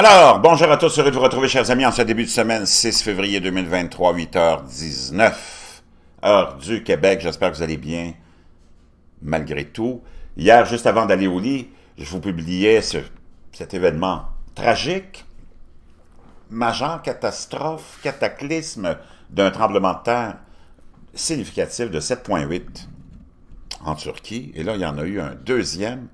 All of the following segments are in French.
Alors, bonjour à tous, heureux de vous retrouver, chers amis, en ce début de semaine, 6 février 2023, 8h19, heure du Québec. J'espère que vous allez bien, malgré tout. Hier, juste avant d'aller au lit, je vous publiais cet événement tragique, majeur, catastrophe, cataclysme d'un tremblement de terre significatif de 7,8 en Turquie. Et là, il y en a eu un deuxième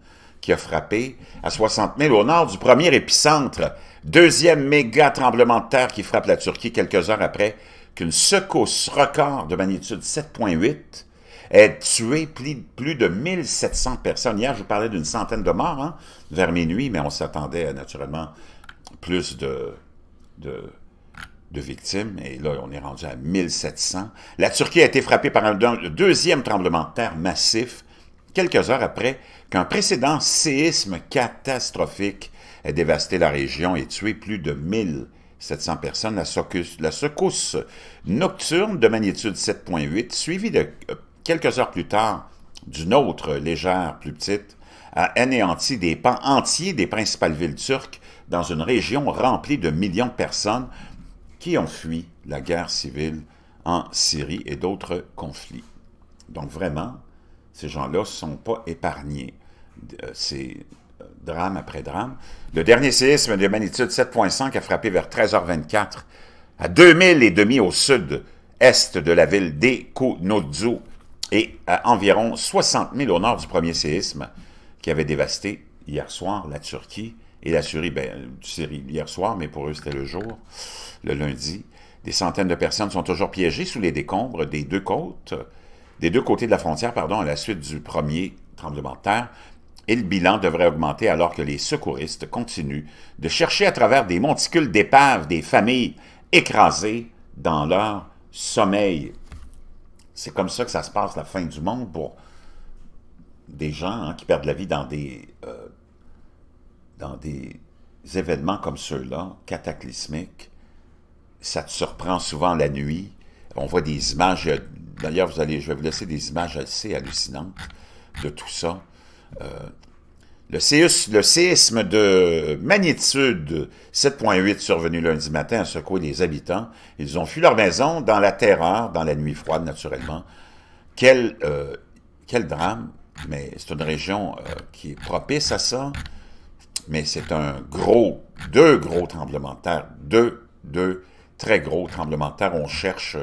qui a frappé à 60 000 au nord du premier épicentre. Deuxième méga tremblement de terre qui frappe la Turquie quelques heures après qu'une secousse record de magnitude 7.8 ait tué plus de 1700 personnes. Hier, je vous parlais d'une centaine de morts hein, vers minuit, mais on s'attendait naturellement plus de, de, victimes. Et là, on est rendu à 1700. La Turquie a été frappée par un deuxième tremblement de terre massif quelques heures après qu'un précédent séisme catastrophique a dévasté la région et tué plus de 1700 personnes. La secousse, la secousse nocturne de magnitude 7.8, suivie de euh, quelques heures plus tard d'une autre légère plus petite, a anéanti des pans entiers des principales villes turques dans une région remplie de millions de personnes qui ont fui la guerre civile en Syrie et d'autres conflits. Donc vraiment, ces gens-là ne sont pas épargnés. Euh, c'est euh, drame après drame. Le dernier séisme de magnitude 7.5 a frappé vers 13h24 à 2000 et demi au sud-est de la ville d'Ekonodzu et à environ 60 000 au nord du premier séisme qui avait dévasté hier soir la Turquie et la Syrie, ben, euh, Syrie hier soir, mais pour eux c'était le jour, le lundi. Des centaines de personnes sont toujours piégées sous les décombres des deux côtes des deux côtés de la frontière pardon, à la suite du premier tremblement de terre, et le bilan devrait augmenter alors que les secouristes continuent de chercher à travers des monticules d'épaves des familles écrasées dans leur sommeil. C'est comme ça que ça se passe la fin du monde pour des gens hein, qui perdent la vie dans des, euh, dans des événements comme ceux-là, cataclysmiques. Ça te surprend souvent la nuit. On voit des images, D'ailleurs, vous allez, je vais vous laisser des images assez hallucinantes de tout ça. Euh, e le, séisme, de magnitude 7.8 survenu lundi matin a secoué les habitants. Ils ont fui leur maison dans la terreur, dans la nuit froide, naturellement. Quel, euh, drame, mais c'est une région euh, qui est propice à ça. Mais c'est un gros, deux gros tremblements de terre, deux, deux très gros tremblements de terre. On cherche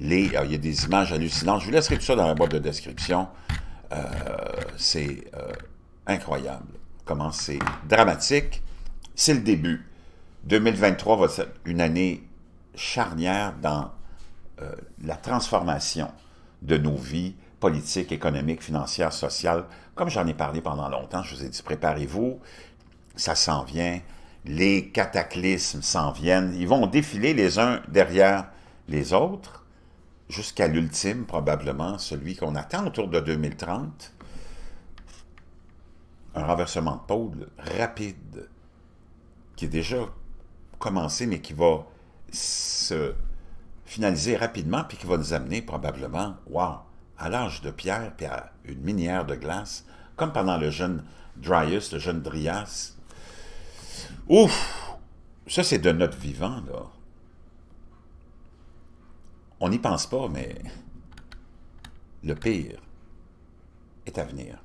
ah, il y a des images hallucinantes. Je vous laisserai tout ça dans la boîte de description. Euh, c'est euh, incroyable comment c'est dramatique. C'est le début. 2023 va être une année charnière dans euh, la transformation de nos vies politiques, économiques, financières, sociales. Comme j'en ai parlé pendant longtemps, je vous ai dit préparez-vous, ça s'en vient, les cataclysmes s'en viennent, ils vont défiler les uns derrière les autres jusqu'à l'ultime, probablement, celui qu'on attend autour de 2030, un renversement de pôle rapide qui est déjà commencé, mais qui va se finaliser rapidement, puis qui va nous amener probablement, wow, à l'âge de pierre, puis à une minière de glace, comme pendant le jeune Dryas, le jeune Dryas. Ouf! Ça, c'est de notre vivant, là. On n'y pense pas, mais le pire est à venir.